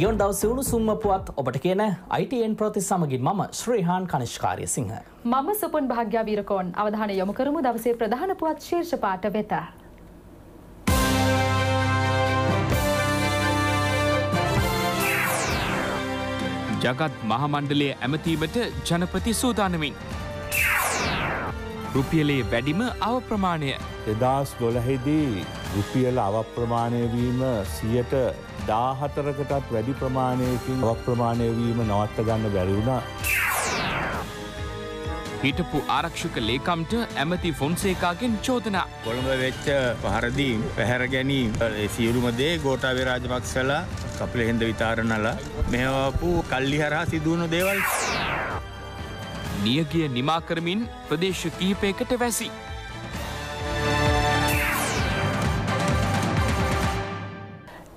ගෙවන් දවසවුණු සුම්ම පුවත් ඔබට කියන ITN ප්‍රති සමගින් මම ශ්‍රීහාන් කනිෂ්කාරය සිංහ. මම සුපන් භාග්‍යාවීරකෝන් අවධාන යොමුකරමු දවසේ ප්‍රධාන පුවත් ශීර්ෂපාට වෙත. ජගත් මහමණ්ඩලය ඇමතීමට ජනපති සූදානමින්. රුපියලේ වැඩිම අවප්‍රමාණය. එදස් දොළහෙදී රුපියල අවප්‍රමාණයවීම සියට දාහතරකටත් වැඩි ප්‍රමාණයකින් වක් ප්‍රමාණය වීම නවත්ත ගන්න බැරිවුණා. හිටපු ආරක්ෂක ලේකම්ට ඇමති ෆොන්සේකාගෙන් චෝදනා. කොළඹ වෙච්ච පහරදී පැහැර ගැනීම් සියලුමදේ ගෝටාවේ රාජමක්සලා කපල හෙද විතාරණලා මෙවපු කල්ලි හරහා සිදුවුණු දේවල්. නියගිය නිමාකරමින් ප්‍රදේශ කීපයකට වැසි.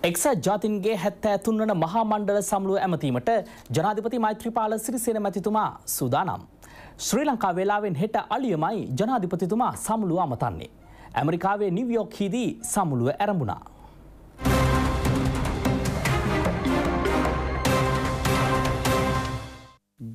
එක්සත් ජාතින්ගේ හැත්තෑ තුන්වන මහා මණ්ඩල සම්ලුව ඇමතීමට ජනාධිපති මෛත්‍රපාල සිරිසෙන මැතිතුමා සූදානම්. ශ්‍රී ලංකා වෙලාවෙන් හෙට අලියමයි ජනාධිපතිතුමා සමුළුව අමතන්නේ. ඇමරිකාවේ නිවියෝක් හිදී සමුළුව ඇරඹුණා.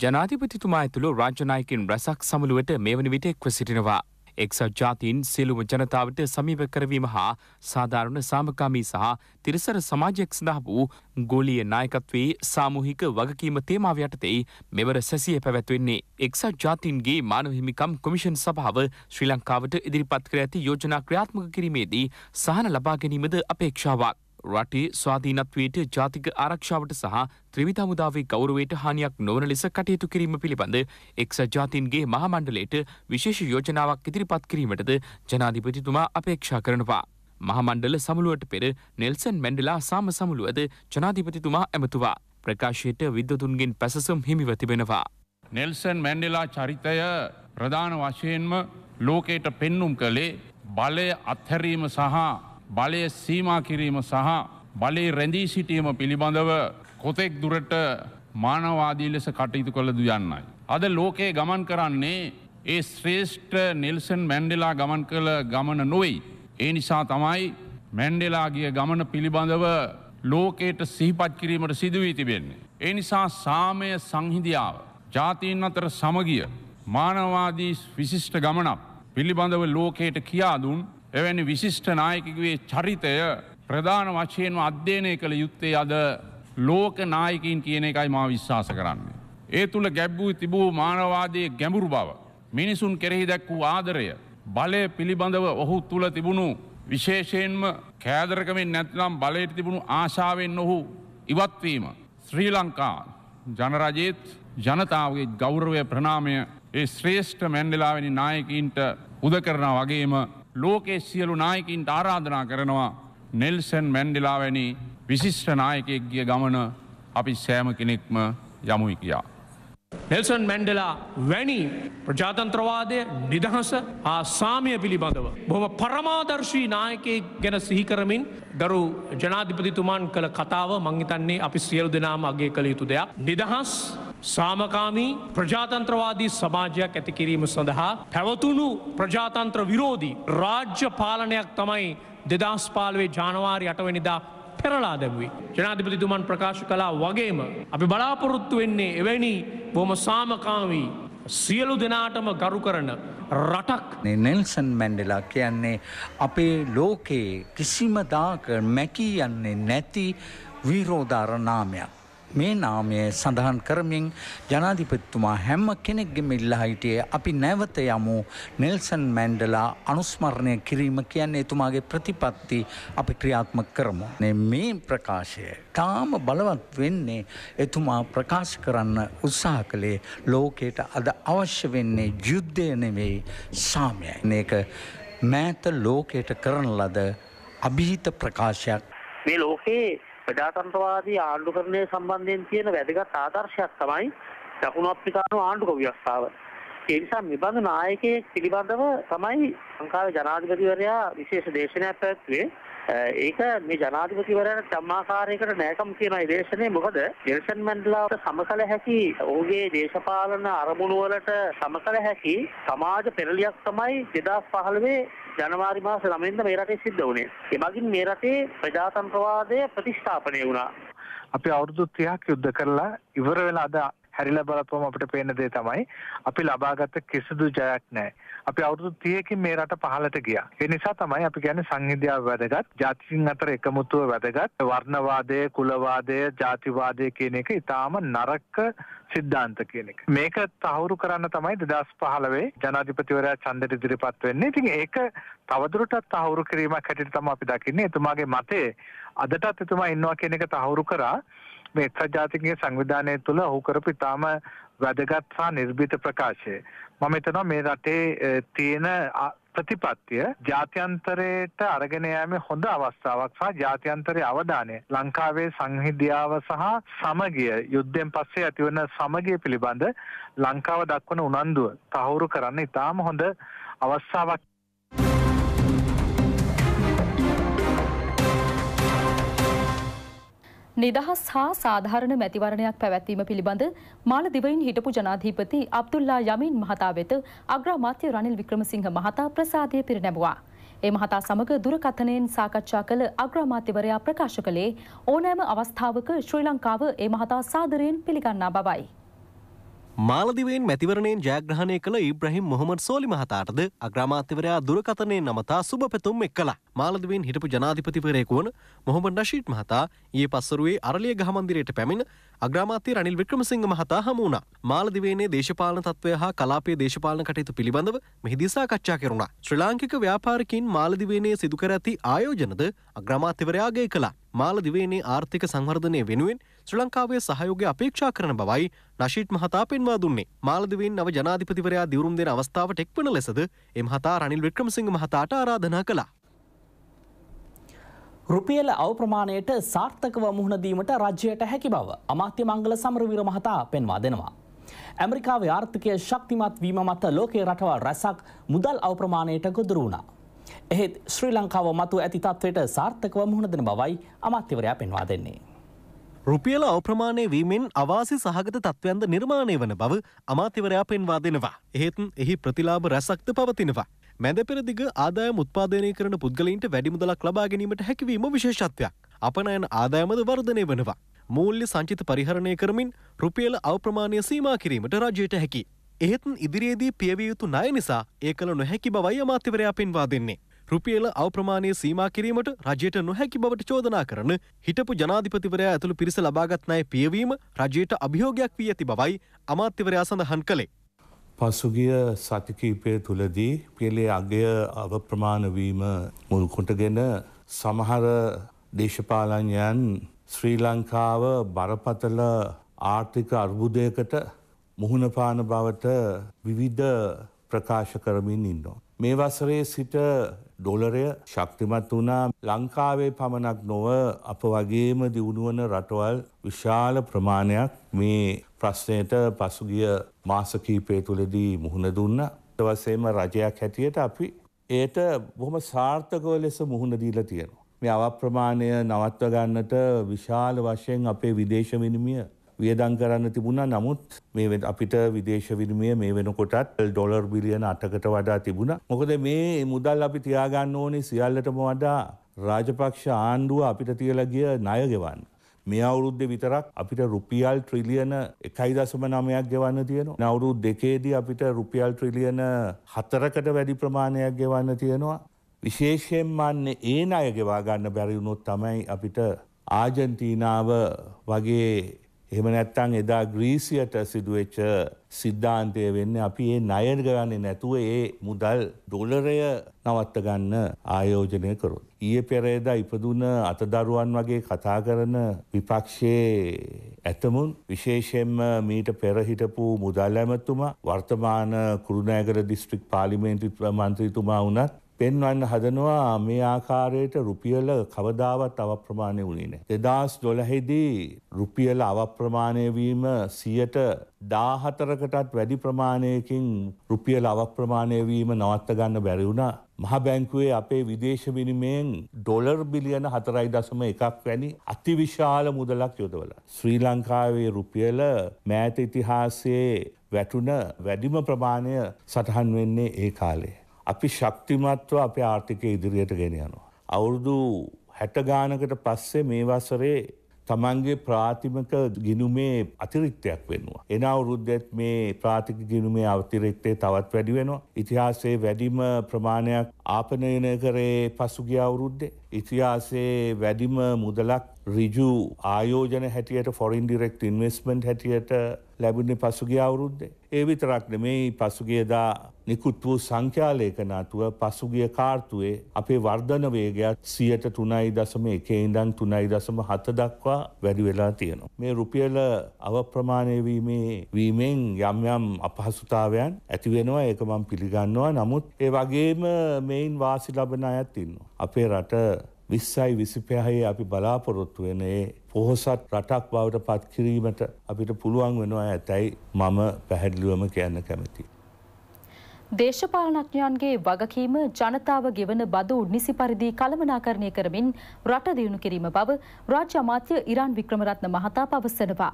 ජනාධිපතිතුමා ඇතුළු රාජනායකින් රැසක් සමුළුවට මේ වනි විට එක්ව සිටිනවා. එක්සත් ජාතීන් සියලුම ජනතාවට සමීප කරවීම හා සාධාරණ සාමකාමී සහ තිරිසර සමාජයක් සඳහා වූ ගෝලිය නායකත්වයේ සාමූහික වගකීම තේමාව යටතෙයි මෙවර සැසිය පැවැත්වෙන්නේ. එක්සත් ජාතීන්ගේ මානවහිමිකම් කොමිෂන් සභාව ශ්‍රී ලංකාවට ඉදිරිපත් කර ඇති යෝජනා ක්‍රියාත්මක කිරීමේදී සහන ලබා ගැනීමද අපේක්ෂාවක්. රටේ ස්වාධීනත්වයට ජාතික ආරක්ෂාවට සහ ත්‍රිවිධ හමුදාවේ ගෞරවයට හානියක් නොවන ලෙස කටයුතු කිරීම පිළිබඳ එක්සත් ජාතීන්ගේ මහා මණ්ඩලයට විශේෂ යෝජනාවක් ඉදිරිපත් කිරීමටද ජනාධිපතිතුමා අපේක්ෂා කරනවා. මහමණ්ඩල සමුළුවට පෙර නෙල්සන් මැන්ඩලා සාම සමුළුවද ජනාධිපතිතුමා ඇමතුවා. ප්‍රකාශයට විද්වතුන්ගෙන් පැසසුම් හිමිව තිබෙනවා. නෙල්සන් මැන්ඩලා චරිතය ප්‍රධාන වශයෙන්ම ලෝකයට පෙන්නුම් කළේ බලය අත්හැරීම සහ බලය සීමා කිරීම සහ බලේ රැඳී සිටීම පිළිබඳව කොතෙක් දුරට මානවාදී ලෙස කටයුතු කළ දුයන්නයි. අද ලෝකයේ ගමන් කරන්නේ ඒ ශ්‍රේෂ්ඨ නිල්සන් මැන්ඩෙලා ගමන් කළ ගමන නොවෙයි. ඒ නිසා තමයි මැන්ඩෙලාගිය ගමන පිළිබඳව ලෝකයට සිහිපත් කිරීමට සිදුවී තිබෙන්නේ. ඒ නිසා සාමය සංහිදියාව ජාතීන් අතර සමගිය මානවාදී විශිෂ්ට ගමනක් පිළිබඳව ලෝකයට කියාදුන් එවැනි විශිෂ්ට නායකගේ චරිතය ප්‍රධාන වශයෙන්ම අධ්‍යයනය කළ යුත්තේ අද ලෝක නායකින් කියන එකයි මා විශ්වාස කරන්නේ. ඒ තුළ ගැබ්බූ තිබූ මානවාදයේ ගැඹුරු බව. මිනිසුන් කෙරෙහි දැක් වූ ආදරය. බලය පිළිබඳව ඔහු තුළ තිබුණු විශේෂයෙන්ම කෑදරකමින් නැත්නම් බලයට තිබුණු ආශාවෙන් ඔහු ඉවත්වීම. ශ්‍රී ලංකා ජනරජයේත් ජනතාවගේ ගෞරවය ප්‍රනාමය ඒ ශ්‍රේෂ්ඨ මැන්ඩලාවැනි නායකීන්ට උද කරනා වගේම ලෝකයේ සියලු නායකින්ට ආරාධනා කරනවා නෙල්සන් මැන්ඩිලා වැනි විශිෂ්ට නායකයෙක් ගිය ගමන අපි සෑම කෙනෙක්ම යමුයි කියා. නෙල්සන් මැන්ඩලා වැනි ප්‍රජාතන්ත්‍රවාදය නිදහස හා සාමය පිළිබඳව. බොහම පරමාදර්ශී නායකය ගැන සිහිකරමින් ගරු ජනාධිපතිතුමාන් කළ කතාව මංහිතන්නේ අපි සියලු දෙනාම අගේ කළ යුතු දෙයක්. නිදහස් සාමකාමී ප්‍රජාතන්ත්‍රවාදී සමාජයක් ඇති කිරීම සඳහා පැවතුණු ප්‍රජාතන්ත්‍ර විරෝධී රාජ්‍ය පාලනයක් තමයි දෙදස් පාලුවේ ජානවාරි අටවනිදා පෙරලා දැබුවේ. ජනාධිපතිතුමන් ප්‍රකාශ කලා වගේම අපි බලාපොරොත්තු වෙන්නේ එවැනි බොම සාමකාමී සියලු දෙනාටම ගරු කරන රටක් නෙල්සන් මැන්ඩෙලා කියන්නේ අපේ ලෝකයේ කිසිම දාක මැකී යන්නේ නැති විරෝධාර නාමයක්. මේ නාමය සඳහන් කරමින් ජනාධිපතිතුමා හැම කෙනෙක්ගෙම ඉල්ලා හිටියේ අපි නැවත යමු නෙල්සන් මැන්ඩලා අනුස්මරණය කිරීම කියන්නේ එතුමාගේ ප්‍රතිපත්ති අපි ක්‍රියාත්මක කරමු. මේ ප්‍රකාශය තාම බලවත් වෙන්නේ එතුමා ප්‍රකාශ කරන්න උත්සාහ කළේ ලෝකයට අද අවශ්‍ය වෙන්නේ යුද්ධය නෙවෙයි සාමයයි. මේක මෑත ලෝකයට කරන ලද අභිහිත ප්‍රකාශයක්. මේ ලෝකයේ ප්‍රජාතන්ත්‍රවාදී ආණ්ඩුකරණය සම්බන්ධයෙන් තියෙන වැදගත් ආදර්ශයක් තමයි දකුණු අප්‍රිකානු ආණ්ඩුක ව්‍යවස්ථාව. ඒ නිසා නිබඳ නායකයෙක් පිළිබඳව තමයි ලංකාවේ ජනාධිපතිවරයා විශේෂ දේශනයක් පැවැත්වුවේ. ඒක මේ ජනාධිපතිවරයාට සම්මාකාරයකට නැකම් කියන ඉදේශනේ මොකද නෙල්සන් මැන්ඩෙලාට සමකල හැකි ඔහුගේ දේශපාලන අරමුණු වලට සමකල හැකි සමාජ පෙරලියක් තමයි 2015 ජනවාරි මාස 9 වෙනිදා මේ රටේ සිද්ධ වුණේ. ඒ වගින් මේ රටේ ප්‍රජාතන්ත්‍රවාදය ප්‍රතිස්ථාපනය වුණා. අපි අවුරුදු 30ක් යුද්ධ කරලා ඉවර වෙලා අද හැරිලා බලපුවම අපිට පේන දේ තමයි අපි ලබාගත කිසිදු ජයක් නැහැ. අපි අවුරුදු 30කින් මේ රට පහළට ගියා. ඒ නිසා තමයි අපි කියන්නේ සංහිඳියාව වැදගත්, ජාතිසින් අතර එකමුතුව වැදගත්, වර්ණවාදය, කුලවාදය, ජාතිවාදය කියන එක ඊටාම නරක සිද්ධාන්ත කියන එක. මේක තහවුරු කරන්න තමයි 2015 ජනාධිපතිවරයා ඡන්දෙට ඉදිරිපත් වෙන්නේ. ඉතින් ඒක තවදුරටත් තහවුරු කිරීමක් හැටියට තමයි අපි දකින්නේ. එතුමාගේ මතය අදටත් එතුමා ඉන්නවා කියන එක තහවුරු කරා මේ එක්සත් ජාතිකගේ සංවිධානය තුළ ඔහු කරපු ඉතාම වැදගත් සහ නිර්භීත ප්‍රකාශය. මම හිතනවා මේ රටේ තියෙන ප්‍රතිපත්තිය ජාත්‍යන්තරයට අරගෙන යෑමේ හොඳ අවස්ථාවක් සහ ජාත්‍යන්තරයේ අවධානය ලංකාවේ සංහිදියාව සහ සමගිය යුද්ධයෙන් පස්සේ ඇතිවන සමගිය පිළිබඳ ලංකාව දක්වන උනන්දුව තහවුරු කරන්න ඉතාම හොඳ අවස්ථාවක් නිදහස් හා සාධාරණ මැතිවරණයක් පැවැත්වීම පිළිබඳ මාලදිවයින් හිටපු ජනාධීපති අබ්දුල්ලා යමීන් මහතා වෙත අග්‍රාමාත්‍ය රනිල් වික්‍රමසිංහ මහතා ප්‍රසාදය පිරිනැමුවා. ඒ මහතා සමග දුරකථනයෙන් සාකච්ඡා කළ අග්‍රාමාත්‍යවරයා ප්‍රකාශ කළේ ඕනෑම අවස්ථාවක ශ්‍රී ලංකාව ඒ මහතා සාදරයෙන් පිළිගන්නා බවයි. මාලදිවයෙන් මැතිවරණයෙන් ජයග්‍රහණය කළ ඉබ්‍රහිම් මොහොමඩ් සෝලි මහතාටද අග්‍රාමාත්‍යවරයා දුරකථනය නමතා සුබ පැතුම් එක් කළා. මාලදිවෙන් හිටපු ජනාධිපතිවරයෙකු වන මොහොමඩ් නශීට් මහතා ඊයේ පස්සරුවේ අරලිය ගහමන්දිරයට පැමිණ අග්‍රාමාත්‍ය රනිල් වික්‍රමසිංහ මහතා හමු වුණා. මාලදිවේනේ දේශපාලන තත්ත්වය හා කලාපයේ දේශපාලන කටයුතු පිළිබඳව මෙහිදී සාකච්ඡා කෙරුණා. ශ්‍රී ලාංකික ව්‍යාපාරිකයින් මාලදිවේනේ සිදු කර ඇති ආයෝජනද අග්‍රාමාත්‍යවරයා ගේ කළා. මාලදිවේනේ ආර්ථික සංවර්ධනය වෙනුවෙන් ශ්‍ර ලංකාවේ සහයෝගය අපේක්ෂා කරන බවයි නශීට් මහතා පෙන්වා දුන්නේ මාලදිවෙන් නව ජනාධිපතිවරයා දිවරුම් දෙන අවස්ථාවට එක්වන ලෙසද එමහතා රනිල් වික්‍රමසිංහ මහතාට ආරාධනා කළා. රුපියල අවප්‍රමාණයට සාර්ථකව මුහුණදීමට රජ්‍යයට හැකි බව අමාත්‍ය මංගල සමරවිර මහතා පෙන්වා දෙනවා. ඇමරිකාවේ ආර්ථිකය ශක්තිමත් වීම මත ලෝකයේ රටවල් රැසක් මුදල් අවප්‍රමාණයට ගොදුරු වුණා. එහෙත් ශ්‍රී ලංකාව මතු ඇති තත්ත්වයට සාර්ථකව මුහුණ දෙන බවයි අමාත්‍යවරයා පෙන්වා දෙන්නේ. රුපියල අවප්‍රමාණය වීමෙන් අවාසි සහගත තත්ත්වයන්ද නිර්මාණය වන බව අමාත්‍යවරයා පෙන්වා දෙනවා. එහෙත් එහි ප්‍රතිලාභ රැසක්ද පවතිනවා. මැද පෙරදිග ආදාය මුත්පාදනය කරන පුද්ගලයින්ට වැඩිමුදලක් ලබා ගැනීමට හැකිවීම විශේෂත්වයක්. අපනයන ආදායමද වර්ධනය වනවා. මූල්්‍ය සංචිත පරිහරණය කරමින් රුපියල අවප්‍රමාණය සීමා කිරීමට රජයට හැකි. එහෙත් ඉදිරියේදී පියවියයුතු නය නිසා ඒ කළ නොහැකි බවයි අමාත්‍යවරයා පෙන්වා දෙන්නේ. රුපියල අවප්‍රමාණය සීමා කිරීමට රජයට නොහැකි බවට චෝදනා කරන හිටපු ජනාධිපතිවරයා ඇතුළු පිරිස ලබාගත් ණය පියවීම රජයට අභියෝගයක් වී ඇති බවයි අමාත්‍යවරයා සඳහන් කළේ. පසුගිය සතිකීපය තුළදී පෙළේ අගය අවප්‍රමාණවීම මුල්කොටගෙන සමහර දේශපාලඥයන් ශ්‍රී ලංකාව බරපතල ආර්ථික අර්බුදයකට මුහුණපාන බවට විවිධ ප්‍රකාශ කරමින් ඉන්නවා. මේ වසරේ සිට ඩොලරය ශක්තිමත් වුණා ලංකාවේ පමණක් නොව අප වගේම දියුණුවන රටවල් විශාල ප්‍රමාණයක් මේ ප්‍රශ්නයට පසුගිය මාසකීපය තුළදී මුහුණ දුන්න තවසේම රජයක් හැටියට අපි ඒට බොහොම සාර්ථකව ලෙස මුහුණ දීලා තියෙනවා. මේ අවප්‍රමාණය නවත්ව ගන්නට විශාල වශයෙන් අපේ විදේශ විනිමිය වියදං කරන්න තිබුණා නමුත් මේ අපිට විදේශ විනිමය මේ වෙනකොටත් ඩොලර් බිලියන අටකට වඩා තිබුණා. මොකද මේ මුදල් අපි තියාගන්න ඕනේ සියල්ලටම වඩා රාජපක්ෂ ආණ්ඩුව අපිට තියලා ගිය ණය ගෙවන්න. මේ අවුරුද්ද විතරක් අපිට රුපියල් ට්‍රිලියන එකයි දසම නමයක් ගෙවන්න තියෙනවා. නවුරුද් දෙකේදී අපිට රුපියල් ට්‍රිලියන හතරකට වැඩි ප්‍රමාණයක් ගෙවන්න තියෙනවා. විශේෂයෙන් මන්නේ ඒ ණය ගෙවා ගන්න බැරි වුණොත් තමයි අපිට ආජන්ටීනාව වගේ එහෙම නැත්තං එදා ග්‍රීසියට සිදුවච්ච සිද්ධාන්තය වෙන්න අපි ඒ ණය ගන්නේ නැතුව ඒ මුදල් ඩොලරය නවත්ත ගන්න ආයෝජනය කරොත්. ඊයේ පෙරේදා ඉපදුන අතදරුවන් වගේ කතා කරන විපක්ෂයේ ඇතමුන් විශේෂයෙන්ම මීට පෙරහිටපු මුදල් ඇමතුමා වර්තමාන කුරුණෑගර දිස්ත්‍රික් පාලිමේන්තු මන්ත්‍රීතුමා වුණත් පෙන්වන්න හදනවා මේ ආකාරයට රුපියල කවදාවත් අවප්‍රමාණය වුණේ නැහැ. 2012දී රුපියල අවප්‍රමාණය වීම 114කටත් වැඩි ප්‍රමාණයකින් රුපියල අවප්‍රමාණය වීම නවත්ත ගන්න බැරි වුණා. මහ බැංකුවේ අපේ විදේශ විනිමයෙන් ඩොලර් බිලියන 4.1ක් වැනි අතිවිශාල මුදලක් යොදවලා. ශ්‍රී ලංකාවේ රුපියල මෑත ඉතිහාසයේ වැටුණ වැඩිම ප්‍රමාණය සටහන් වෙන්නේ ඒ කාලේ. අපි ශක්තිමත්ව අපේ ආර්ථිකය ඉදිරියට ගෙන යනවා. අවුරුදු හැටගානකට පස්සේ මේ වසරේ තමන්ගේ ප්‍රාතිමක ගිනුමේ අතිරික්තයක් වෙනවා. එන අවුරුද්දෙත් මේ ප්‍රාතික ගිනුමේ අතිරික්තය තවත් වැඩි වෙනවා. ඉතිහාසයේ වැඩිම ප්‍රමාණයක් ආපනයන කරේ පසුගිය අවුරුද්දේ. ඉතිහාසේ වැඩිම මුදලක් රිජු ආයෝජන හැටියට ෆොරින් ඩිරෙක්් ඉන්වස්මෙන්ට් හැටියට ලැබුණේ පසුගිය අවුරුද්දේ. ඒ විතරක් නෙමෙයි පසුගියදා නිකුත් වූ සංඛ්‍යාලේඛන අතුව පසුගිය කාර්තුවේ අපේ වර්ධන වේගයක් සියයට තුනයි දසම එකේ ඉඳන් තුනයි දසම හත දක්වා වැඩි වෙලා තියෙනවා. මේ රුපියල අවප්‍රමාණය වීමේ වීමෙන් යම් යම් අපහසුතාවයන් ඇති වෙනවා ඒක මම පිළිගන්නවා. නමුත් ඒ වගේම මේ මෙයින් වාසි ලබන අයත් ඉන්නවා. අපේ රට විස්සයි විසිපයහයේ අපි බලාපොරොත්තු වෙනේ පොහොසත් රටක් බවට පත්කිරීමට අපිට පුළුවන් වෙනවා ඇතැයි මම පැහැදිලිුවම කියන්න කැමති. දේශපාලනඥයන්ගේ වගකීම ජනතාව ගෙවන බදු නිසි පරිදි කළමනාකරණය කරමින් රට දියුණු කිරීම බව රාජ්‍ය අමාත්‍ය ඉරාන් වික්‍රමරත්න මහතා පවසනවා.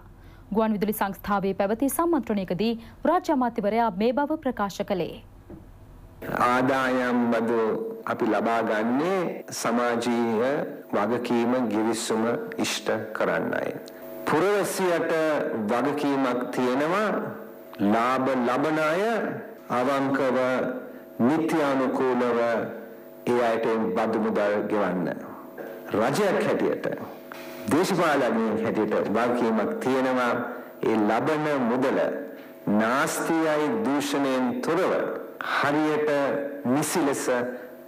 ගුවන් විදුලි සංස්ථාවේ පැවති සම්මන්ත්‍රණයකදී රාජ්‍ය අමාත්‍යවරයා මේ බව ප්‍රකාශ කළේ. ආදායම් බදු අපි ලබා ගන්නේ සමාජීය වගකීම ගිවිසුම ඉෂ්ට කරන්නයි. පුරවැසියට වගකීමක් තියෙනවා ලාභ ලබන අය අවංකව නිත්‍යානුකූලව ඒ අයට බදු මුදල් ගෙවන්න. රජයක් හැටියට දේශපාලනඥයෙක් හැටියට වගකීමක් තියෙනවා ඒ ලබන මුදල නාස්තියයි දූෂණයෙන් තොරව හරියට නිසි ලෙස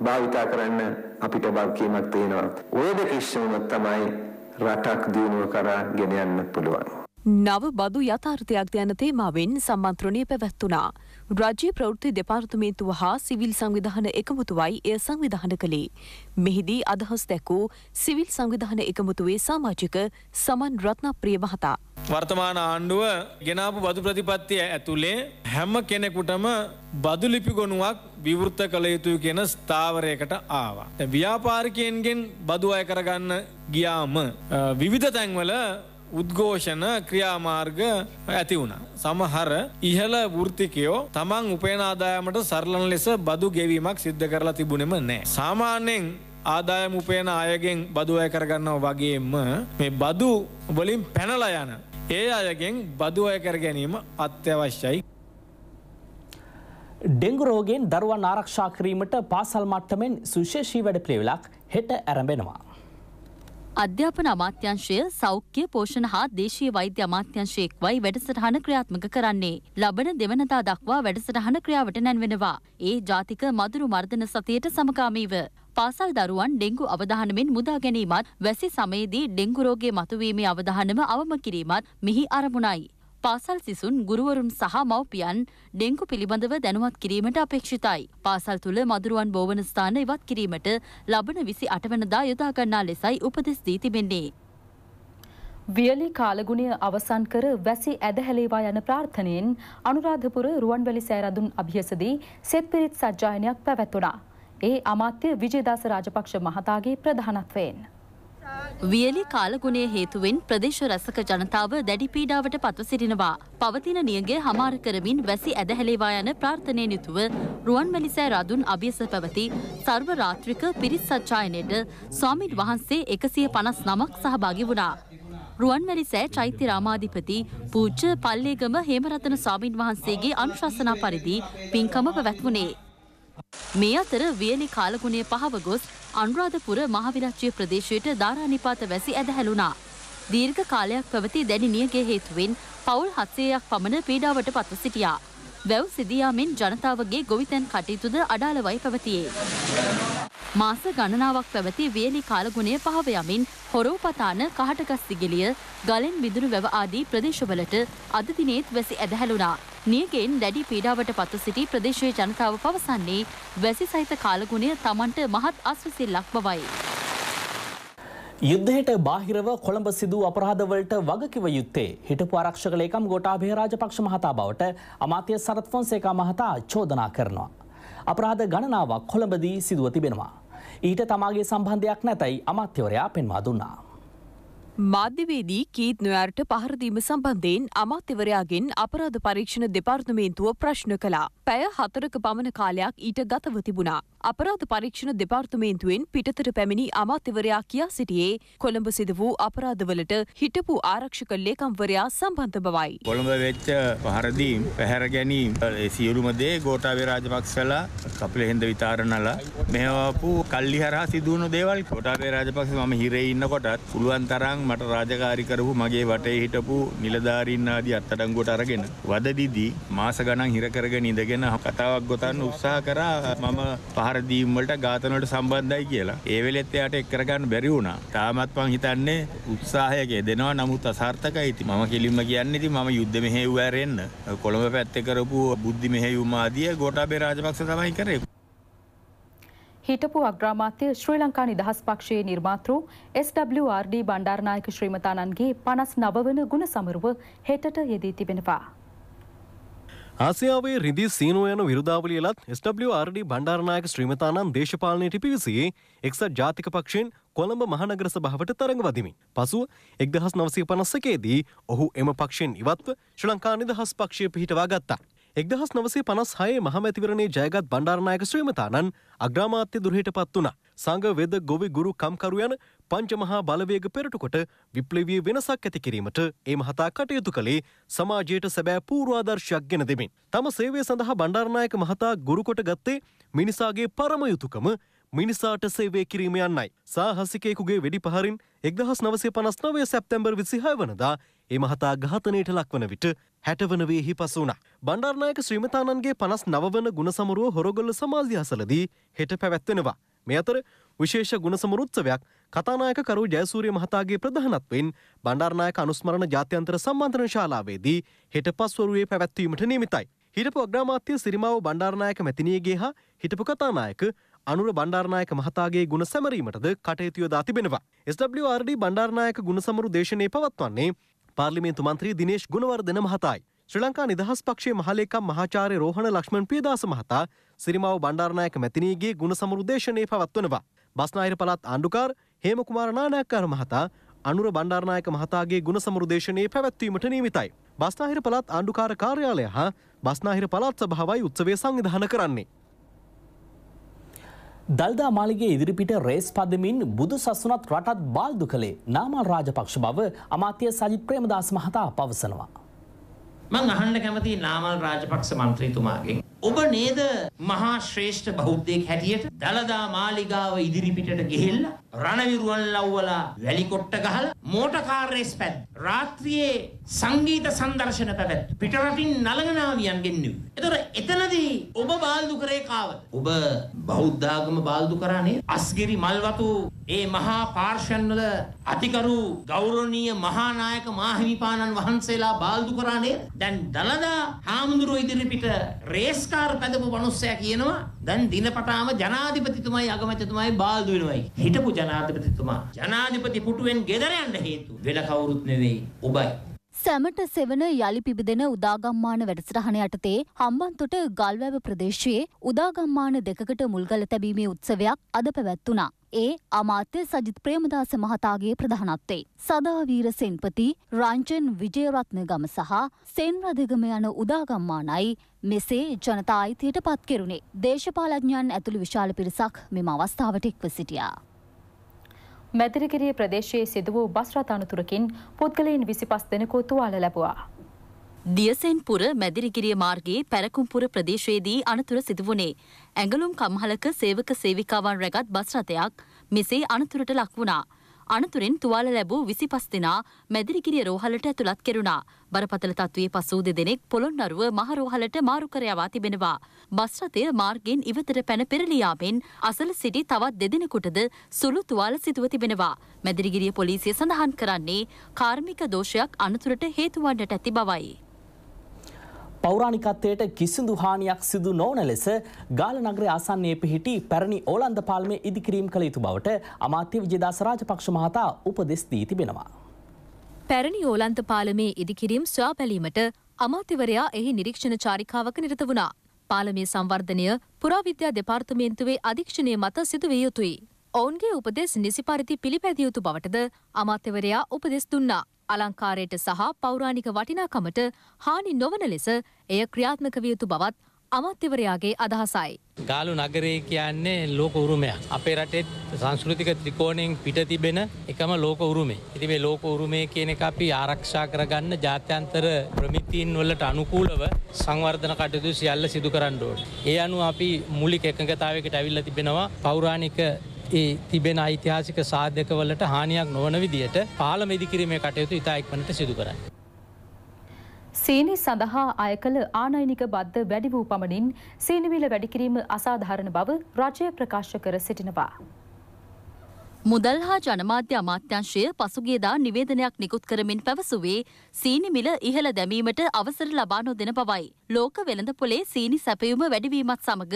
භාවිතා කරන්න අපිට වගකීමක් තියෙනවා. ඔය දෙක ඉස්සෙම තමයි රටක් දියුණුව කරා ගෙන යන්න පුළුවන්. නව බදු යථාර්ථයක් යන තේමාවෙන් සම්මන්ත්‍රණය පැවැත්වුණා. රාජ්‍ය ප්‍රවෘත්ති දෙපාර්තමේන්තුව හා සිවිල් සංවිධාන එකමුතුවයි එය සංවිධාන කළේ. මෙහිදී අදහස් දැක්වූ සිවිල් සංවිධාන එකමුතුවේ සාමාජික සමන් රත්නප්‍රිය මහතා. වර්තමාන ආණ්ඩුව ගෙනාපු බදු ප්‍රතිපත්තිය ඇතුළේ හැම කෙනෙකුටම බදු ලිපිගොනුවක් විවෘත කළ යුතුය කියන ස්ථාවරයකට ආවා. ව්‍යාපාරිකයන්ගෙන් බදු අය කරගන්න ගියාම විවිධ තැන්වල උද්ඝෝෂණ ක්‍රියාමාර්ග ඇති වුණ. සමහර ඉහළ වෘතිකයෝ තමන් උපේනාදායමට සරලන ලෙස බදු ගෙවීමක් සිද්ධ කරලා තිබුණෙම නෑ. සාමාන්‍යෙන් ආදායම උපයන අයගෙන් බදු අය කරගන්නව වගේම මේ බදු වලින් පැනලා යන. ඒ අයගෙන් බදු අය කර ගැනීම අත්‍යවශ්‍යයි. ඩෙංගු රෝගෙන් දරුවන් ආරක්ෂා කිරීමට පාසල් මට්ටමෙන් සුශේෂී වැඩ පිළිවෙලක් හෙට ඇරඹෙනවා. අධ්‍යාපන අමාත්‍යංශය සෞඛ්‍ය පෝෂණ හා දේශීය වෛද්‍ය අමාත්‍යංශය එක්වයි වැඩසටහන ක්‍රියාත්මක කරන්නේ. ලබන දෙවනදා දක්වා වැඩසටහන ක්‍රියාවට නැන්වෙනවා. ඒ ජාතික මදුරු මර්ධන සතියට සමකාමීව. පාසල් දරුවන් ඩෙංගු අවධානමෙන් මුදා ගැනීමත් වැසි සමයේදී ඩෙංගු රෝගේ මතුවීමේ අවධානම අවම කිරීමත් මෙහි අරමුණයි. පාසල් සිසුන් ගුරුවරුන් සහ මව්පියන් ඩෙංගු පිළිබඳව දැනුවත් කිරීමට අපේක්ෂිතයි. පාසල් තුළ මදුරුවන් බෝවන ස්ථාන ඉවත් කිරීමට ලබන විසි අටවනදා යොදාගන්නා ලෙසයි උපදෙස් දී තිබෙන්නේ. වියලි කාලගුණය අවසන් කර වැසි ඇදහැලේවා යන ප්‍රාර්ථනයෙන් අනුරාධපුර රුවන්වැලි සෑරදුන් අභියසදී සෙත් පිරිත් සජ්ජායනයක් පැවැත්වුණා. ඒ අමාත්‍ය විජේදාස රාජපක්ෂ මහතාගේ ප්‍රධානත්වයෙන්. වියලි කාලගුණය හේතුවෙන් ප්‍රදේශ රැසක ජනතාව දැඩි පීඩාවට පත්ව සිටිනවා. පවතින නියගේ හමාර කරමින් වැසි ඇදහැලේවා යන ප්‍රාර්ථනය නිතුව රුවන්මැලි සෑරාදුන් අභියස පැවති සර්ව රාත්‍රික පිරිත් සච්ඡායනයට ස්වාමින් වහන්සේ එකසිය පනස් නමක් සහභාගි වුණා. රුවන්මැලි සෑ චෛත්‍ය රාමාධිපති පූච්ච පල්ලේගම හේමරතන ස්වාමින් වහන්සේගේ අනුශාසනා පරිදි පින්කම පැවැත්වුණේ. මේ අතර වියලි කාලගුණය පහව ගොස් අනුරාධපුර මහවිරච්චය ප්‍රදේශයට ධාරානිපාත වැසි ඇදහැලුණා. දීර්ඝ කාලයක් පැවති දැඩි නියගේ හේතුවෙන් පවුල් හත්සේයක් පමණ පීඩාවට පත්ව සිටියා. වැව් සිදියාමෙන් ජනතාවගේ ගොවිතැන් කටයුතුද අඩාලවයි පැවතියේ. මාස ගණනාවක් පැවති වියලි කාලගුණය පහව යමින් හොරෝපතාන කහටගස් සිගිලිය ගලෙන් විදුරු වැව ආදී ප්‍රදේශවලට අද දිනේත් වැසි ඇදහැළුණා. නියගෙන් දැඩි පීඩාවට පත්ව සිටි ප්‍රදේශයේ ජනතාව පවසන්නේ වැසි සහිත කාලගුණය තමන්ට මහත් අස්වසිල්ලක් බවයි. යුද්ධයට බාහිරව කොළඹ සිදු අපරාධවලට වගකිව යුත්තේ හිටපු ආරක්ෂක ලේකම් ගෝඨාභය රාජපක්ෂ මහතා බවට අමාත්‍ය සරත් ෆොන්සේකා මහතා චෝදනා කරනවා. අපරාධ ගණනාවක් කොළඹදී සිදුව තිබෙනවා. ඊට තමාගේ සම්බන්ධයක් නැතයි අමාත්‍යවරයා පෙන්වා දුන්නා. මාධ්‍යවේදී කීත් නොයාර්ට පහරදීම සම්බන්ධයෙන් අමාත්‍යවරයාගෙන් අපරාධ පරීක්ෂණ දෙපාර්තමේන්තුව ප්‍රශ්න කළා. පැය හතරක පමණ කාලයක් ඊට ගතව තිබුණා. අපරාධ පරීක්ෂණ දෙපාර්තමේන්තුවෙන් පිටතට පැමිණි අමාත්‍යවරයා කියා සිටියේ කොළඹ සිද වූ අපරාධවලට හිටපු ආරක්ෂක ලේකම්වරයා සම්බන්ධ බවයි. කොළඹ වෙච්ච පහරදීම් පැහැර ගැනීම් සියලුමදේ ගෝටාවේ රාජපක්ෂලා කපිල හෙන්ද විතාරණලා මේවාපු කල්ලි හරහා සිදුවුණු දේවල් කොටාවේ රාජපක්ෂ මම හිරේ ඉන්නකොටත් පුළුවන් තරම් පුළුවන් මට රාජකාරි කරපු මගේ වටේ හිටපු නිලධාරීන් ආදී අත්අඩංගුවට අරගෙන වද දිදී මාස ගණන් හිර කරගෙන ඉඳගෙන කතාවක් ගොතන්න උත්සාහ කරා මම පහර දීම් වලට ඝාතන වලට සම්බන්ධයි කියලා. ඒ වෙලෙත් එයාට එක් කරගන්න බැරි වුණා. තාමත් මං හිතන්නේ උත්සාහයක දෙනවා නමුත් අසාර්ථකයි. ඉතින් මම කිලින්ම කියන්නේ ඉතින් මම යුද්ධ මෙහෙයුව ඇරෙන්න කොළඹ පැත්තේ කරපු බුද්ධි මෙහෙයුම ආදී ගෝඨාභය රාජපක්ෂ තමයි කරේ. හිටපු අග්‍රාමාත්‍ය ශ්‍රී ලංකා නිදහස් පක්ෂයේ නිර්මාතෘ SWRD බණ්ඩාරනායක ශ්‍රීමතාණන්ගේ 59 වන ගුණ සමරුව හෙටට යෙදී තිබෙනවා. ආසියාවේ රිදි සීනුව යන විරුදාවලියලත් SWRD බණ්ඩාරනායක ශ්‍රීමතානන් දේශපාලනයට පිවිසියේ එක්සත් ජාතික පක්ෂයෙන් කොළඹ මහනගර සභාවට තරඟ වදිමින්. පසුව එක්දහස් නවසය පනස්සකේදී ඔහු එම පක්ෂයෙන් ඉවත්ව ශ්‍රී ලංකා නිදහස් පක්ෂය පිහිටවා ගත්තා. එක්දහස් නවසේ පනස් හයේ මහමැතිවරණේ ජයගත් බණ්ඩාරනායක ශ්‍රීමතානන් අග්‍රාමාත්‍ය දුරහිට පත් වුණ. සංඝ වෙද ගොවි ගුරු කම්කරු යන පංචමහා බලවේග පෙරටුකොට විප්ලවී වෙනසක් ඇති කිරීමට ඒ මහතා කටයුතු කළේ සමාජයට සැබෑ පූර්වාදර්ශයක් ගෙන දෙමින්. තම සේවය සඳහා බණ්ඩාරනායක මහතා ගුරුකොට ගත්තේ මිනිසාගේ පරම යුතුකම මිනිසාට සේවය කිරීම යන්නයි. සාහසිකයෙකුගේ වෙඩි පහරින් එක්දහස් නවසේ පනස් නවය සැප්තැම්බර් විසිහය වනදා ඒ මහතා ඝාතනයට ලක්වන විට හැටවන වේහි පසු වුණා. බණ්ඩාරනායක ශ්‍රීමතානන්ගේ පනස් නවවන ගුණසමරුව හොරගොල්ල සමාධ්‍යහසලදී හෙට පැවැත්වෙනවා. මේ අතර විශේෂ ගුණසමරුත්සවයක් කතානායකරු ජයසූරිය මහතාගේ ප්‍රධානත්වෙන් බණ්ඩාරනායක අනුස්මරණ ජාත්‍යන්තර සම්බන්ධන ශාලාවේදී හෙට පස්වරුවේ පැවැත්වීමට නියමිතයි. හිටපු අග්‍රාමාත්‍ය සිරිමාව බණ්ඩාරනායක මැතිනියගේ හා හිටපු කතානායක අනුර බණ්ඩාරනායක මහතාගේ ගුණ සැමරීමටද කටයුතු යොදා තිබෙනවා. SWRD බණ්ඩාරනායක ගුණසමරු දේශනය පවත්වන්නේ පාර්ලිමේන්තු මන්ත්‍රී දිනේශ් ගුණවර්ධන මහතායි. ශ්‍රී ලංකා නිදහස් පක්ෂයේ මහලේකම් මහාචාර්ය රෝහණ ලක්ෂ්මන් පියදාස මහතා සිරිමාව බණ්ඩාරනායක මැතිණීගේ ගුණ සමරුදේශනය පවත්වනවා. බස්නාහිර පළාත් ආණ්ඩුකාර හේම කුමාර නානායක්කාර මහතා අනුර බණ්ඩාරනායක මහතාගේ ගුණ සමරුදේශනයේ පැවැත්වීමට නීමිතයි. බස්නාහිර පළාත් ආණ්ඩුකාර කාර්යාලය හා බස්නාහිර පළාත් සභාවයි උත්සවය සංවිධාන කරන්නේ. දල්දා මාලිගේ ඉදිරිපිට රේස් පදමින් බුදු සසුනත් රටත් බාල්දු කළේ නාමල් රාජපක්ෂ බව අමාත්‍ය සජිත් ප්‍රේමදාස මහතා පවසනවා. මං අහන්න කැමති නාමල් රාජපක්ෂ මන්ත්‍රීතුමාගෙන් ඔබ නේද මහා ශ්‍රේෂ්ඨ බෞද්ධයෙක් හැටියට දලදා මාලිගාව ඉදිරිපිටට ගිහිල්ලා රණවිරුවන් ලව්වලා වැලි කොට්ට ගහලා මෝටර් කාර් රේස් පැද්ද රාත්‍රියේ සංගීත සංදර්ශන පැවැත් පිටරටින් නලගන ආවියන්ගෙන් නිව්වේ. එතකොට එතනදී ඔබ බාල්දු කරේ කාවද? ඔබ බෞද්ධාගම බාල්දු කරානේ අස්ගිරි මල්වතු ඒ මහා පාර්ෂන් වල අතිකරු ගෞරවනීය මහා නායක මාහිමිපාණන් වහන්සේලා බාල්දු කරානේ. දැන් දලදා හාමුදුරුවෝ ඉදිරිපිට රේස් සංස්කාර පැදපු මනුස්සයා කියනවා දැන් දිනපතාම ජනාධිපතිතුමයි අගමැතිතුමයි බාල්දු වෙනවයි. හිටපු ජනාධිපතිතුමා ජනාධිපති පුටුවෙන් ගෙදර යන්න හේතු වෙන කවුරුත් නෙවෙයි ඔබයි. සැමට සෙවන යළි පිබිදෙන උදාගම්මාන වැඩසටහන යටතේ හම්බන්තොට ගල්වැව ප්‍රදේශයේ උදාගම්මාන දෙකකට මුල්ගල තැබීමේ උත්සවයක් අද පැවැත්වුණා. ඒ අමාත්‍ය සජිත් ප්‍රේමදාස මහතාගේ ප්‍රධානත්වේ. සදාවීර සෙන්පති රංචන් විජේරත්න ගම සහ සෙන්රදිගම යන උදාගම්මානයි මෙසේ ජනතා අයිතියට පත් කෙරුණේ. දේශපාලඥයන් ඇතුළු විශාල පිරිසක් මෙම අවස්ථාවට එක්ව සිටියා. මැදිරිගිරිය ප්‍රදේශයේ සිදුවූ බස්රත් අනතුරකින් පුද්ගලයන් විසිපස් දෙනෙකු තුවාල ලැබුවා. දියසෙන්පුර මැදිරිගිරිය මාර්ගයේ පැරකුම්පුර ප්‍රදේශයේදී අනතුර සිදුවුණේ. ඇඟලුම් කම්හලක සේවක සේවිකාවන් රැගත් බස් රථයක් මෙසේ අනතුරට ලක් වුණා. අනතුරෙන් තුවාල ලැබූ විසි පස් දෙනා මැදිරිගිරිය රෝහලට ඇතුළත් කෙරුණා. බරපතල තත්ත්වයේ පසූ දෙදෙනෙක් පොළොන්නරුව මහරෝහලට මාරු කර යවා තිබෙනවා. බස් රථය මාර්ගෙන් ඉවතට පැන පෙරලියාමෙන් අසල සිටි තවත් දෙදෙනෙකුටද සුළු තුවාල සිදුව තිබෙනවා. මැදිරිගිරිය පොලිසිය සඳහන් කරන්නේ කාර්මික දෝෂයක් අනතුරට හේතු වන්නට ඇති බවයි. පෞරාණිකත්වයට කිසිදු හානියක් සිදු නොවන ලෙස ගාල නගර ආසන්නයේ පිහිටි පැරණි ඕලන්ද පාලමේ ඉදිකිරීම් කළ යුතු බවට අමාත්‍ය විජදාස රාජපක්ෂ මහතා උපදෙස් දී තිබෙනවා. පැරණි ඕලන්ත පාලමේ ඉදිකිරීම් ස්වා බැලීමට අමාත්‍යවරයා එහි නිරීක්ෂණ චාරිකාවක නිරත වුණා. පාලමේ සංවර්ධනය පුරාවිද්‍යා දෙපාර්තමේන්තුවේ අධීක්ෂණය මත සිදුවිය යුතුයි. ඔවුන්ගේ උපදෙස් නිසි පරිදි පිළිපැදියයුතු බවටද අමාත්‍යවරයා උපදෙස් දුන්නා. අලංකාරයට සහ පෞරාණික වටිනාකමට හානි නොවන ලෙස එය ක්‍රියාත්මක වියයුතු බවත් අමත්‍යවරයාගේ අදහසයි. ගාලු නගරේ කියන්නේ ලෝක උරුමයක්. අපේ රටෙත් සංස්කෘතික ත්‍රිකෝණයෙන් පිට තිබෙන එකම ලෝක උරුමේ. ඉතින් මේ ලෝක උරුමය කියන එක අපි ආරක්ෂා කරගන්න ජාත්‍යන්තර ප්‍රමිතීන් වලට අනුකූලව සංවර්ධන කටයුතු සියල්ල සිදු කරන්න ඕනේ. ඒ අනුව අපි මූලික එකඟතාවයකට අවිල්ලා තිබෙනවා පෞරාණික ඒ තිබෙන ඓතිහාසික සාධ්‍යකවලට හානියක් නොවන විදියට පාලම ඉදිකිරීමේ කටයුතු ඉතායික්මට සිදු කරයි. සීනි සඳහා අය කළ ආනයිනික බද්ධ වැඩි වූ පමණින් සීනිවිල වැඩිකිරීම අසාධාරණ බව රජය ප්‍රකාශ කර සිටිනවා. මුදල් හා ජනමාධ්‍ය අමාත්‍යංශය පසුගියදා නිවේදනයක් නිකුත් කරමින් පැවසුවේ සීනිමිල ඉහළ දැමීමට අවසර ලබා නොදෙන බවයි. ලෝක වෙළඳ පොලේ සීනි සැපයුම වැඩිවීමත් සමග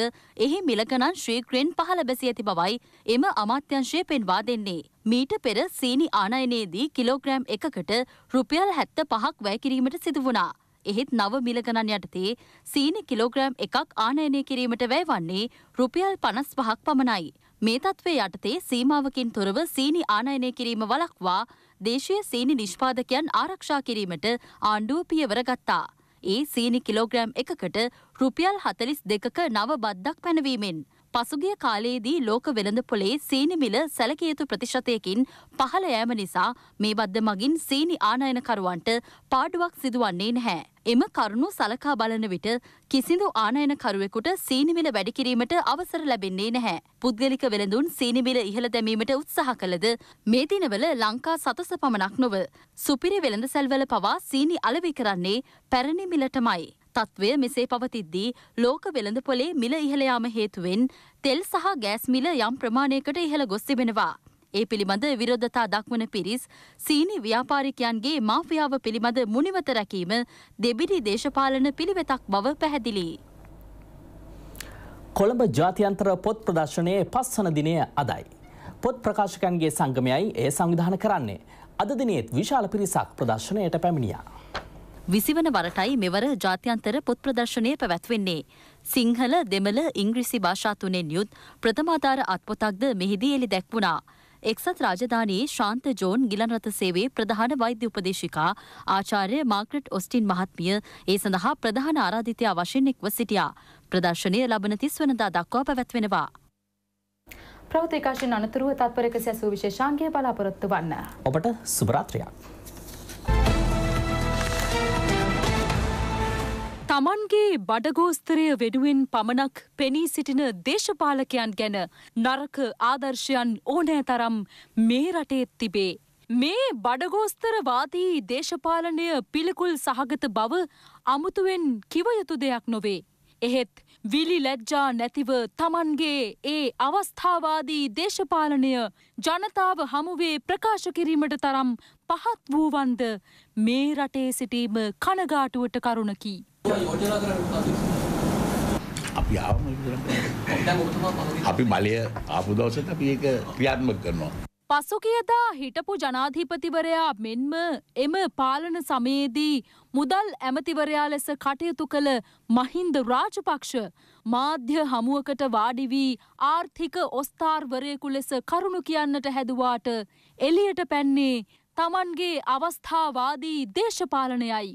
එහි මිලගණන් ශ්‍රීග්‍රෙන් පහළ බැසි ඇති බවයි එම අමාත්‍යංශය පෙන්වා දෙන්නේ. මීට පෙර සීනි ආනයනයේදී කිලෝග්‍රෑම් එකකට රුපියල් හැත්ත පහක් වැය කිරීමට සිදු වුණා. එහෙත් නව මිලගණන් යටතේ සීනි කිලෝග්‍රෑම් එකක් ආනයනය කිරීමට වැය වන්නේ රුපියල් පනස් පහක් පමණයි. මේ තත්ත්වය යටතේ සීමාවකින් තොරව සීනි ආනයනය කිරීම වලක්වා දේශීය සීනි නිෂ්පාදකයන් ආරක්ෂා කිරීමට ආණ්ඩුව පියවර ගත්තා. ඒ සීනි කිලෝග්‍රෑම් එකකට රුපියල් හතලිස් දෙකක නව බද්දක් පැනවීමෙන්. පසුගිය කාලයේදී ලෝක වෙළඳපොලේ සීනිමිල සැලකියයුතු ප්‍රතිශතයකින් පහළ යෑම නිසා මේ බද්ධ මගින් සීනි ආනයනකරුවන්ට පාඩුවක් සිදුවන්නේ නැහැ. එම කරුණු සලකා බලන විට කිසිදු ආනයනකරුවෙකුට සීනිමිල වැඩිකිරීමට අවසර ලැබෙන්නේ නැහැ. පුද්ගලික වෙළඳුන් සීනිමිල ඉහළ දැමීමට උත්සාහ කළද මේ දිනවල ලංකා සතස පමණක් නොව. සුපිරි වෙළඳ සැල්වල පවා සීනි අලවි කරන්නේ පැරණිමිලටමයි. තත්ත්වය මෙසේ පවතිද්දී ලෝක වෙළඳ පොලේ මිල ඉහළයාම හේතුවෙන් තෙල් සහ ගෑස් මිල යම් ප්‍රමාණයකට ඉහළ ගොස් තිබෙනවා. ඒ පිළිබඳ විරෝධතා දක්වන පිරිස් සීනි ව්‍යාපාරිකයන්ගේ මාෆියාව පිළිබඳ මුනිවත රැකීම දෙබිඩි දේශපාලන පිළිවෙතක් බව පැහැදිලි. කොළඹ ජාතියන්තර පොත් ප්‍රදර්ශනයේ පස්සන දිනය අදයි. පොත් ප්‍රකාශකන්ගේ සංගමයයි ඒ සංවිධාන කරන්නේ. අද දිනයේත් විශාල පිරිසක් ප්‍රදර්ශනයට පැමිණියා. විසිවන වරටයි මෙවර ජාත්‍යන්තර පොත් ප්‍රදර්ශනය පැවැත්වෙන්නේ. සිංහල දෙමළ ඉංග්‍රීසි භාෂා තුනෙන් යුත් ප්‍රථමාධාර අත්පොතක්ද මෙහිදී එළි දැක්වුණා. එක්සත් රාජධානයේ ශාන්ත ජෝන් ගිලන්රත සේවේ ප්‍රධාන වෛද්‍ය උපදේශිකා ආචාර්ය මාග්‍රට් ඔස්ටින් මහත්මිය ඒ සඳහා ප්‍රධාන ආරාධිතයා වශයෙන් එක්ව සිටියා. ප්‍රදර්ශනය ලබන තිස්වනදා දක්වා පැවැත්වෙනවා. ප්‍රවෘත්ති විකාශයෙන් අනතුරුව තත්පරක සැසූ විශේෂාංගය බලාපොරොත්තු වන්න. ඔබට සුභරාත්‍රියක්. තමන්ගේ බඩගෝස්තරය වෙනුවෙන් පමණක් පෙනී සිටින දේශපාලකයන් ගැන නරක ආදර්ශයන් ඕනෑ තරම් මේ රටේත් තිබේ. මේ බඩගෝස්තරවාදී දේශපාලනය පිළිකුල් සහගත බව අමුතුවෙන් කිවයුතු දෙයක් නොවේ. එහෙත් විලි ලැජ්ජා නැතිව තමන්ගේ ඒ අවස්ථාවාදී දේශපාලනය ජනතාව හමුවේ ප්‍රකාශ කිරීමට තරම් පහත් වූවන්ද මේ රටේ සිටීම කනගාටුවට කරුණකි. අපි ආවම අපි මලය ආපු දවසට අපි ඒක ක්‍රියාත්මක කරනවා. පසුගියදා හිටපු ජනාධිපතිවරයා මෙන්ම එම පාලන සමයේදී මුදල් ඇමතිවරයා ලෙස කටයුතු කළ මහින්ද රාජපක්ෂ මාධ්‍ය හමුවකට වාඩි වී ආර්ථික ඔස්ථාර්වරයෙකු ලෙස කරුණු කියන්නට හැදුවාට එලියට පැන්නේ තමන්ගේ අවස්ථාවාදී දේශපාලනයයි.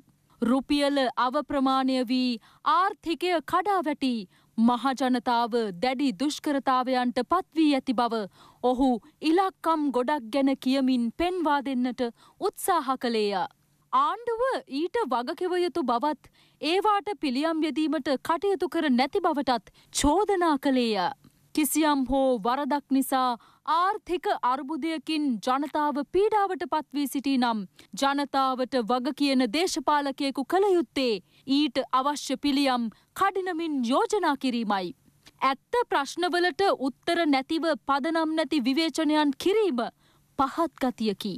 රුපියල අවප්‍රමාණය වී ආර්ථිකය කඩාවැටි මහජනතාව දැඩි දුෂ්කරතාවයන්ට පත්වී ඇති බව ඔහු ඉලක්කම් ගොඩක් ගැන කියමින් පෙන්වා දෙන්නට උත්සාහ කළේය. ආණ්ඩුව ඊට වගකිවයුතු බවත් ඒවාට පිළියම් යෙදීමට කටයුතු කර නැති බවටත් චෝදනා කළේය. කිසියම් හෝ වරදක් නිසා ආර්ථික අර්බුදයකින් ජනතාව පීඩාවට පත්වී සිටී නම් ජනතාවට වග කියන දේශපාලකයෙකු කළ යුත්තේ ඊට අවශ්‍ය පිළියම් කඩිනමින් යෝජනා කිරීමයි. ඇත්ත ප්‍රශ්නවලට උත්තර නැතිව පදනම් නැති විවේචනයන් කිරීම පහත් ගතියකි.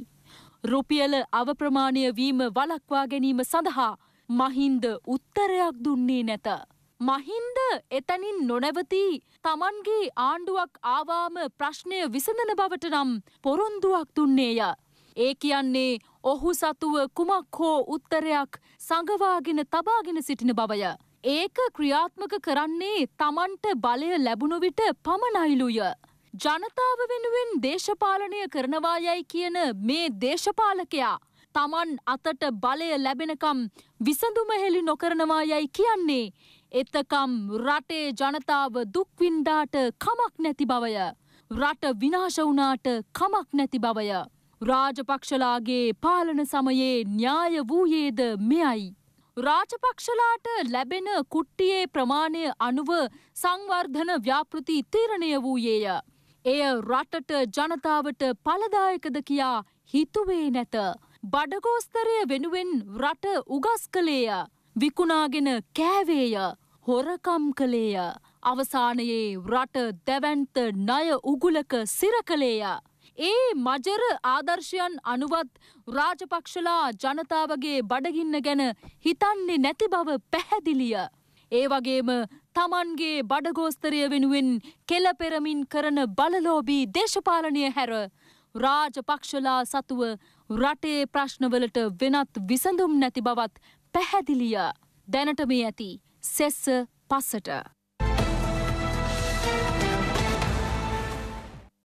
රුපියල අවප්‍රමාණය වීම වලක්වා ගැනීම සඳහා මහින්ද උත්තරයක් දුන්නේ නැත. මහින්ද එතනින් නොනැවතී තමන්ගේ ආණ්ඩුවක් ආවාම ප්‍රශ්නය විසඳන බවට නම් පොරොන්දුවක් දුන්නේය. ඒ කියන්නේ ඔහු සතුව කුමක් හෝ උත්තරයක් සඟවාගෙන තබාගෙන සිටින බවය. ඒක ක්‍රියාත්මක කරන්නේ තමන්ට බලය ලැබුණු විට පමණයිලුය. ජනතාව වෙනුවෙන් දේශපාලනය කරනවා යැයි කියන මේ දේශපාලකයා. තමන් අතට බලය ලැබෙනකම් විසඳුමහෙළි නොකරනවා යැයි කියන්නේ. එතකම් රටේ ජනතාව දුක්වින්ඩාට කමක් නැති බවය. රට විනාශ වුණාට කමක් නැති බවය. රාජපක්ෂලාගේ පාලන සමයේ න්‍යාය වූයේද මෙයයි. රාජපක්ෂලාට ලැබෙන කුට්ටියේ ප්‍රමාණය අනුව සංවර්ධන ව්‍යාපෘති තීරණය වූයේය. එය රටට ජනතාවට පලදායකද කියා හිතුවේ නැත. බඩගෝස්තරය වෙනුවෙන් රට උගස් කළේය. විකුණාගෙන කෑවේය. හොරකම් කළේය. අවසානයේ රට දැවන්ත ණය උගුලක සිරකළේය. ඒ මජර ආදර්ශයන් අනුවත් රාජපක්ෂලා ජනතාවගේ බඩගින්න ගැන හිතන්නේ නැති බව පැහැදිලිය. ඒ වගේම තමන්ගේ බඩගෝස්තරය වෙනුවෙන් කෙලපෙරමින් කරන බලලෝබී දේශපාලනය හැර රාජපක්ෂලා සතුව රටේ ප්‍රශ්නවලට වෙනත් විසඳුම් නැති බවත් පැහැදිලිය දැනට මේ ඇති. සෙස්ස පසට